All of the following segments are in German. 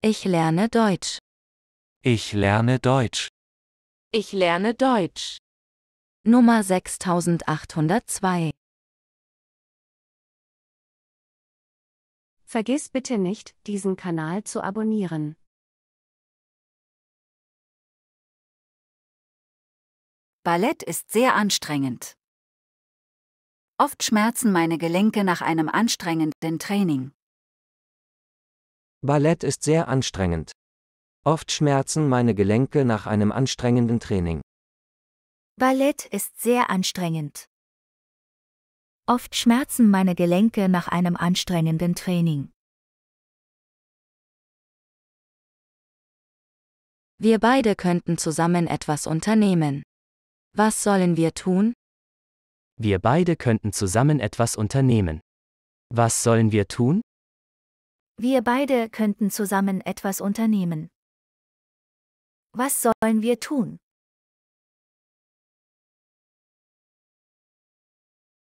Ich lerne Deutsch. Ich lerne Deutsch. Ich lerne Deutsch. Nummer 6802. Vergiss bitte nicht, diesen Kanal zu abonnieren. Ballett ist sehr anstrengend. Oft schmerzen meine Gelenke nach einem anstrengenden Training. Ballett ist sehr anstrengend. Oft schmerzen meine Gelenke nach einem anstrengenden Training. Ballett ist sehr anstrengend. Oft schmerzen meine Gelenke nach einem anstrengenden Training. Wir beide könnten zusammen etwas unternehmen. Was sollen wir tun? Wir beide könnten zusammen etwas unternehmen. Was sollen wir tun? Wir beide könnten zusammen etwas unternehmen. Was sollen wir tun?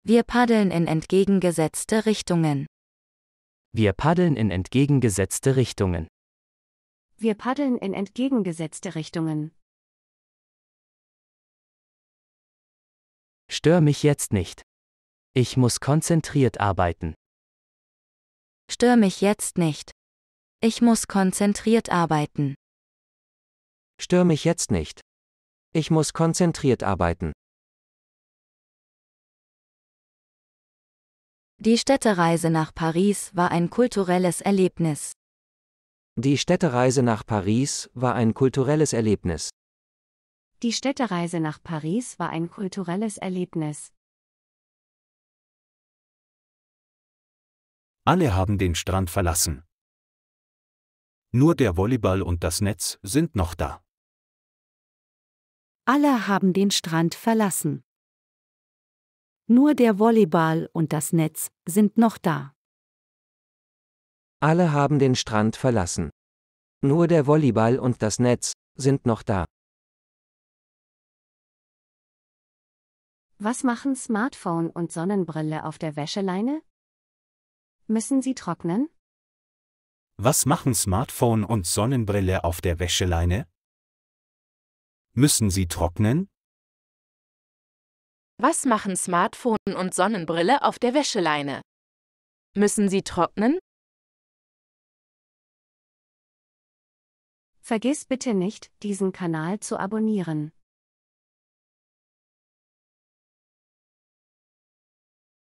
Wir paddeln in entgegengesetzte Richtungen. Wir paddeln in entgegengesetzte Richtungen. Wir paddeln in entgegengesetzte Richtungen. Stör mich jetzt nicht. Ich muss konzentriert arbeiten. Stör mich jetzt nicht. Ich muss konzentriert arbeiten. Stör mich jetzt nicht. Ich muss konzentriert arbeiten. Die Städtereise nach Paris war ein kulturelles Erlebnis. Die Städtereise nach Paris war ein kulturelles Erlebnis. Die Städtereise nach Paris war ein kulturelles Erlebnis. Alle haben den Strand verlassen. Nur der Volleyball und das Netz sind noch da. Alle haben den Strand verlassen. Nur der Volleyball und das Netz sind noch da. Alle haben den Strand verlassen. Nur der Volleyball und das Netz sind noch da. Was machen Smartphone und Sonnenbrille auf der Wäscheleine? Müssen sie trocknen? Was machen Smartphone und Sonnenbrille auf der Wäscheleine? Müssen sie trocknen? Was machen Smartphone und Sonnenbrille auf der Wäscheleine? Müssen sie trocknen? Vergiss bitte nicht, diesen Kanal zu abonnieren.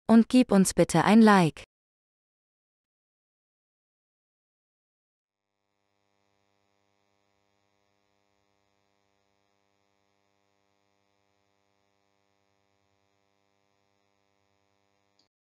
Und gib uns bitte ein Like.